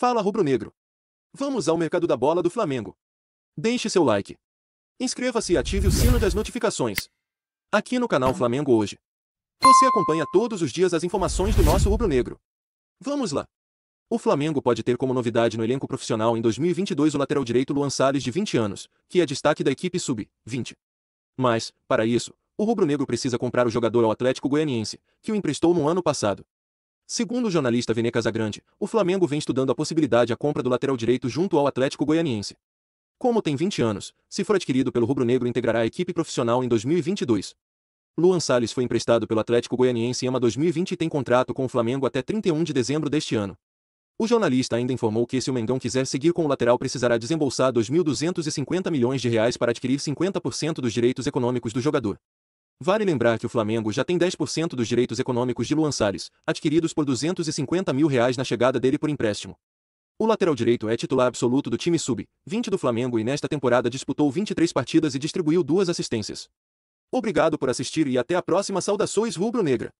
Fala rubro-negro. Vamos ao mercado da bola do Flamengo. Deixe seu like. Inscreva-se e ative o sino das notificações. Aqui no canal Flamengo Hoje. Você acompanha todos os dias as informações do nosso rubro-negro. Vamos lá. O Flamengo pode ter como novidade no elenco profissional em 2022 o lateral direito Luan Salles de 20 anos, que é destaque da equipe sub-20. Mas, para isso, o rubro-negro precisa comprar o jogador ao Atlético Goianiense, que o emprestou no ano passado. Segundo o jornalista Vene Casagrande, o Flamengo vem estudando a possibilidade a compra do lateral direito junto ao Atlético Goianiense. Como tem 20 anos, se for adquirido pelo rubro-negro integrará a equipe profissional em 2022. Luan Salles foi emprestado pelo Atlético Goianiense em AMA 2020 e tem contrato com o Flamengo até 31 de dezembro deste ano. O jornalista ainda informou que se o Mengão quiser seguir com o lateral precisará desembolsar 2.250 milhões de reais para adquirir 50% dos direitos econômicos do jogador. Vale lembrar que o Flamengo já tem 10% dos direitos econômicos de Luan Salles, adquiridos por 250 mil reais na chegada dele por empréstimo. O lateral direito é titular absoluto do time sub-20 do Flamengo e nesta temporada disputou 23 partidas e distribuiu duas assistências. Obrigado por assistir e até a próxima Saudações Rubro-Negra.